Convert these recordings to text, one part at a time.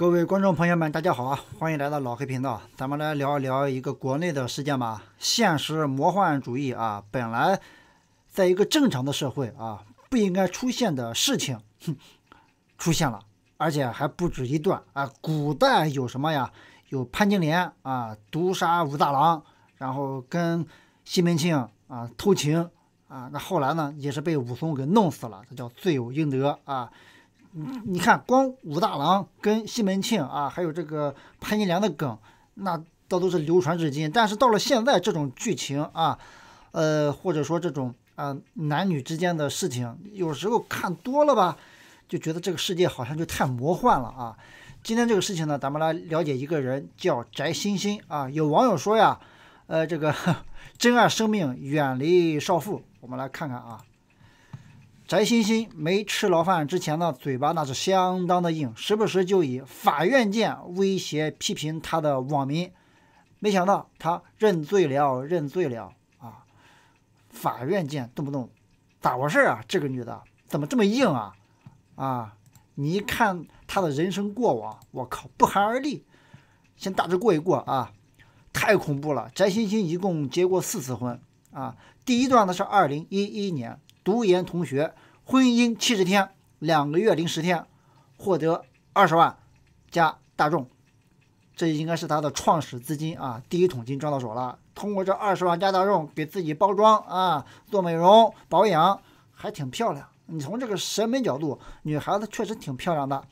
各位观众朋友们，大家好啊！欢迎来到老黑频道，咱们来聊一聊一个国内的事件吧。现实魔幻主义啊，本来在一个正常的社会啊，不应该出现的事情出现了，而且还不止一段啊。古代有什么呀？有潘金莲啊，毒杀武大郎，然后跟西门庆啊偷情啊。那后来呢，也是被武松给弄死了，这叫罪有应得啊。你看，光武大郎跟西门庆啊，还有这个潘金莲的梗，那倒都是流传至今。但是到了现在，这种剧情啊，呃，或者说这种啊男女之间的事情，有时候看多了吧，就觉得这个世界好像就太魔幻了啊。今天这个事情呢，咱们来了解一个人，叫翟欣欣啊。有网友说呀，呃，这个 珍爱生命，远离少妇。我们来看看啊。翟欣欣没吃牢饭之前呢，嘴巴那是相当的硬，时不时就以“法院见”威胁批评她的网民。没想到她认罪了，认罪了啊！“法院见”，动不动咋回事啊？这个女的怎么这么硬啊？啊！你一看她的人生过往，我靠，不寒而栗。先大致过一过啊，太恐怖了！翟欣欣一共结过四次婚啊，第一段呢是2011年，读研同学。婚姻七十天，两个月零十天，获得二十万加大众，这应该是他的创始资金啊，第一桶金赚到手了。通过这二十万加大众给自己包装啊，做美容保养，还挺漂亮。你从这个审美角度，女孩子确实挺漂亮的。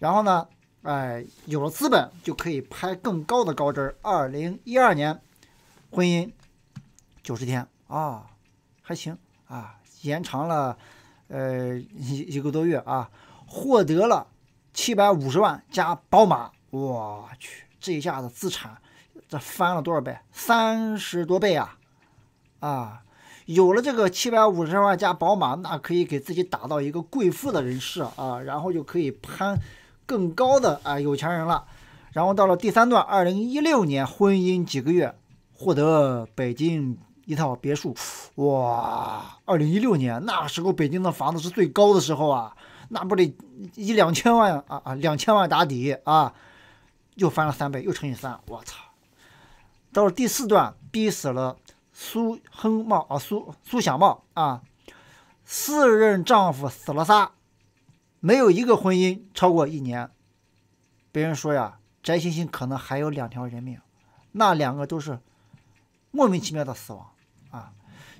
然后呢，哎，有了资本就可以拍更高的高枝儿。二零一二年，婚姻九十天啊，还行啊，延长了。呃，一一个多月啊，获得了七百五十万加宝马，我去，这一下子资产这翻了多少倍？三十多倍啊！啊，有了这个七百五十万加宝马，那可以给自己打造一个贵妇的人设啊，然后就可以攀更高的啊有钱人了。然后到了第三段，二零一六年婚姻几个月，获得北京。一套别墅，哇！二零一六年那时候北京的房子是最高的时候啊，那不得一两千万啊啊，两千万打底啊，又翻了三倍，又乘以三，我操！到了第四段，逼死了苏亨茂啊苏苏小茂啊，四任丈夫死了仨，没有一个婚姻超过一年。别人说呀，翟星星可能还有两条人命，那两个都是莫名其妙的死亡。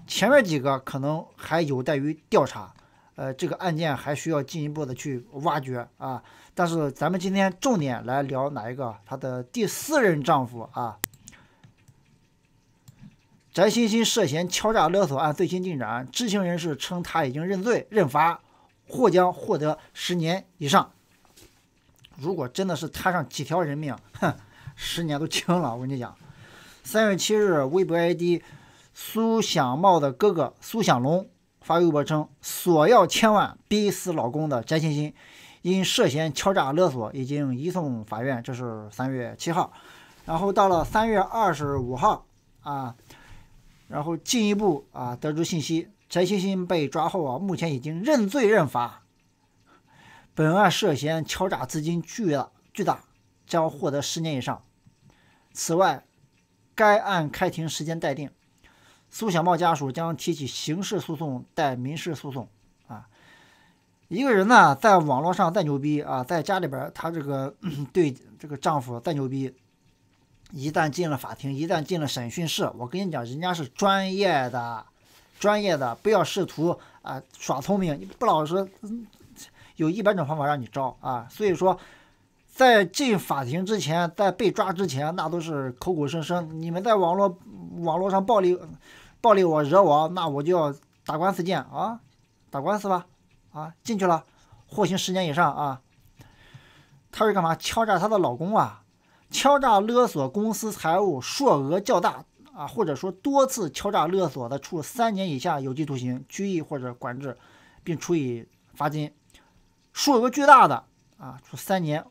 前面几个可能还有待于调查，呃，这个案件还需要进一步的去挖掘啊。但是咱们今天重点来聊哪一个？他的第四任丈夫啊，翟欣欣涉嫌敲诈勒索案最新进展，知情人士称他已经认罪认罚，或将获得十年以上。如果真的是摊上几条人命，哼，十年都轻了。我跟你讲，三月七日，微博 ID。苏享茂的哥哥苏享龙发微博称，索要千万逼死老公的翟欣欣，因涉嫌敲诈勒索，已经移送法院。这是三月七号，然后到了三月二十五号啊，然后进一步啊，得知信息，翟欣欣被抓后啊，目前已经认罪认罚。本案涉嫌敲诈资金巨大巨大，将获得十年以上。此外，该案开庭时间待定。苏小茂家属将提起刑事诉讼带民事诉讼啊！一个人呢，在网络上再牛逼啊，在家里边，他这个 对这个丈夫再牛逼，一旦进了法庭，一旦进了审讯室，我跟你讲，人家是专业的，专业的，不要试图啊耍聪明，你不老实，有一百种方法让你招啊！所以说。在进法庭之前，在被抓之前，那都是口口声声你们在网络网络上暴力暴力我惹我，那我就要打官司见啊，打官司吧啊，进去了，获刑十年以上啊。他是干嘛？敲诈他的老公啊，敲诈勒索公司财物数额较大啊，或者说多次敲诈勒索的，处三年以下有期徒刑、拘役或者管制，并处以罚金。数额巨大的啊，处三年。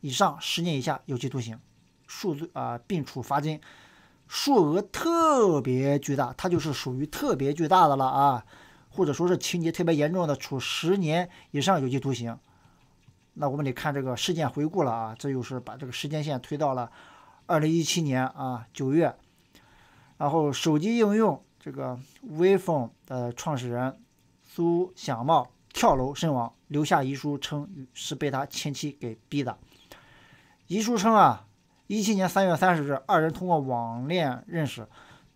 以上十年以下有期徒刑，数罪啊并处罚金，数额特别巨大，它就是属于特别巨大的了啊，或者说是情节特别严重的，处十年以上有期徒刑。那我们得看这个事件回顾了啊，这就是把这个时间线推到了二零一七年啊九月，然后手机应用这个微风的创始人苏小茂跳楼身亡，留下遗书称是被他前妻给逼的。遗书称啊，一七年三月三十日，二人通过网恋认识，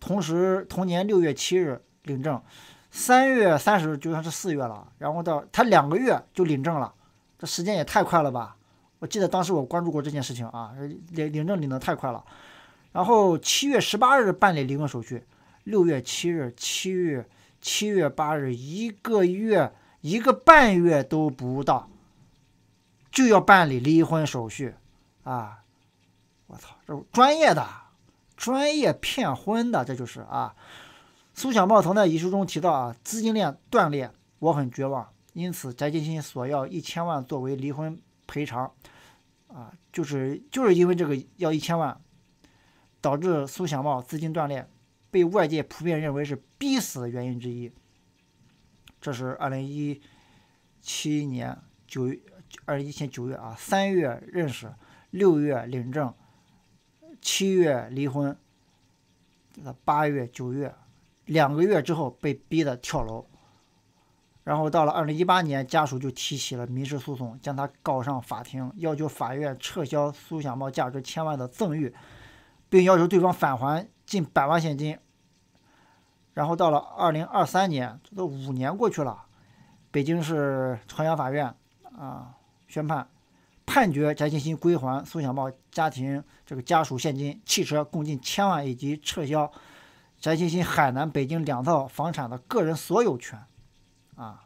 同时同年六月七日领证，三月三十就算是四月了，然后到他两个月就领证了，这时间也太快了吧？我记得当时我关注过这件事情啊，领领证领的太快了，然后七月十八日办理离婚手续，六月七日、七月七月八日，一个月一个半月都不到，就要办理离婚手续。啊！我操，这专业的、专业骗婚的，这就是啊。苏小茂曾在遗书中提到：“啊，资金链断裂，我很绝望。”因此，翟金鑫索要一千万作为离婚赔偿。啊，就是就是因为这个要一千万，导致苏小茂资金断裂，被外界普遍认为是逼死的原因之一。这是二零一七年九月，二零一七年九月啊，三月认识。六月领证，七月离婚，八月、九月，两个月之后被逼的跳楼，然后到了二零一八年，家属就提起了民事诉讼，将他告上法庭，要求法院撤销苏小茂价值千万的赠与，并要求对方返还近百万现金。然后到了二零二三年，这都五年过去了，北京市朝阳法院啊宣判。判决翟欣欣归还苏小茂家庭这个家属现金、汽车共近千万，以及撤销翟欣欣海南、北京两套房产的个人所有权啊。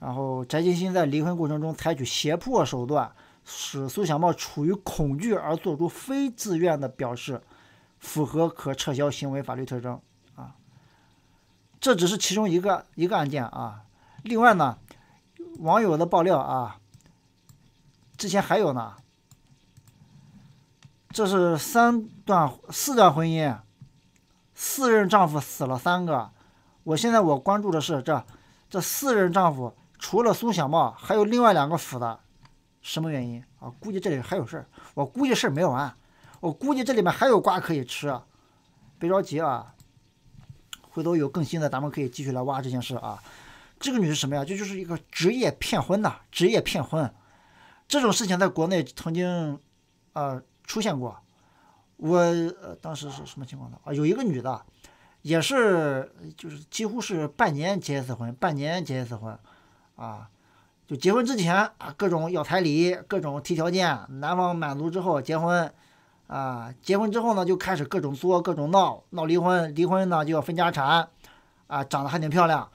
然后，翟欣欣在离婚过程中采取胁迫手段，使苏小茂处于恐惧而作出非自愿的表示，符合可撤销行为法律特征啊。这只是其中一个一个案件啊，另外呢？网友的爆料啊，之前还有呢，这是三段四段婚姻，四任丈夫死了三个，我现在我关注的是这这四任丈夫除了苏小茂，还有另外两个死的，什么原因啊？估计这里还有事儿，我估计事儿没完，我估计这里面还有瓜可以吃，别着急啊，回头有更新的，咱们可以继续来挖这件事啊。这个女是什么呀？这就是一个职业骗婚呐！职业骗婚，这种事情在国内曾经，呃，出现过。我当时是什么情况呢？啊，有一个女的，也是，就是几乎是半年结一次婚，半年结一次婚，啊，就结婚之前啊，各种要彩礼，各种提条件，男方满足之后结婚，啊，结婚之后呢，就开始各种作，各种闹，闹离婚，离婚呢就要分家产，啊，长得还挺漂亮。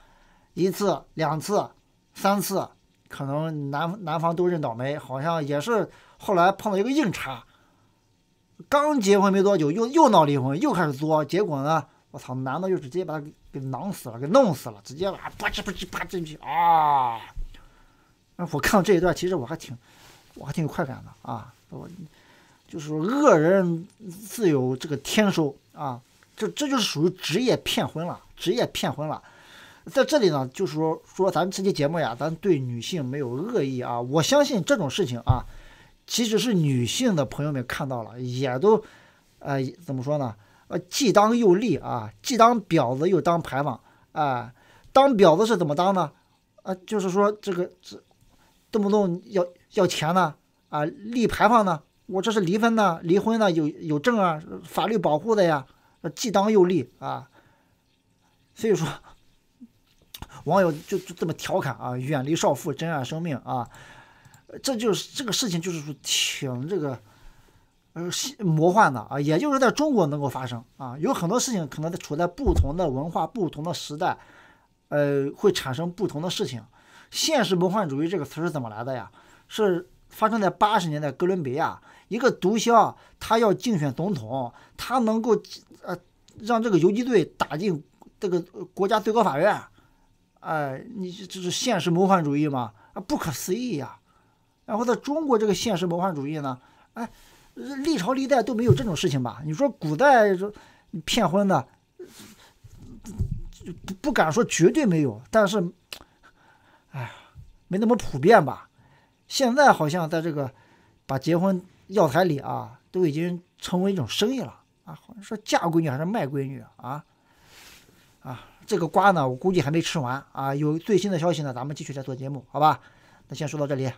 一次、两次、三次，可能男男方都认倒霉。好像也是后来碰到一个硬茬，刚结婚没多久，又又闹离婚，又开始作。结果呢，我操，男的就直接把他给给囊死了，给弄死了，直接吧，啪哧啪哧啪去啊！我看到这一段，其实我还挺我还挺有快感的啊！我就是恶人自有这个天收啊！这这就是属于职业骗婚了，职业骗婚了。在这里呢，就是说说咱们这期节目呀，咱对女性没有恶意啊。我相信这种事情啊，即使是女性的朋友们看到了，也都，呃，怎么说呢？呃，既当又立啊，既当婊子又当牌坊。啊，当婊子是怎么当呢？啊，就是说这个这，动不动要要钱呢？啊，立牌坊呢？我这是离婚呢？离婚呢有有证啊，法律保护的呀。既当又立啊，所以说。网友就就这么调侃啊，远离少妇，珍爱生命啊！这就是这个事情，就是说挺这个呃魔幻的啊。也就是在中国能够发生啊，有很多事情可能在处在不同的文化、不同的时代，呃，会产生不同的事情。现实魔幻主义这个词是怎么来的呀？是发生在八十年代哥伦比亚，一个毒枭他要竞选总统，他能够呃让这个游击队打进这个国家最高法院。哎，你这是现实魔幻主义吗？啊，不可思议呀！然后在中国这个现实魔幻主义呢，哎，历朝历代都没有这种事情吧？你说古代这骗婚的，不不敢说绝对没有，但是，哎没那么普遍吧？现在好像在这个把结婚要彩礼啊，都已经成为一种生意了啊，好像说嫁闺女还是卖闺女啊，啊。这个瓜呢，我估计还没吃完啊！有最新的消息呢，咱们继续再做节目，好吧？那先说到这里。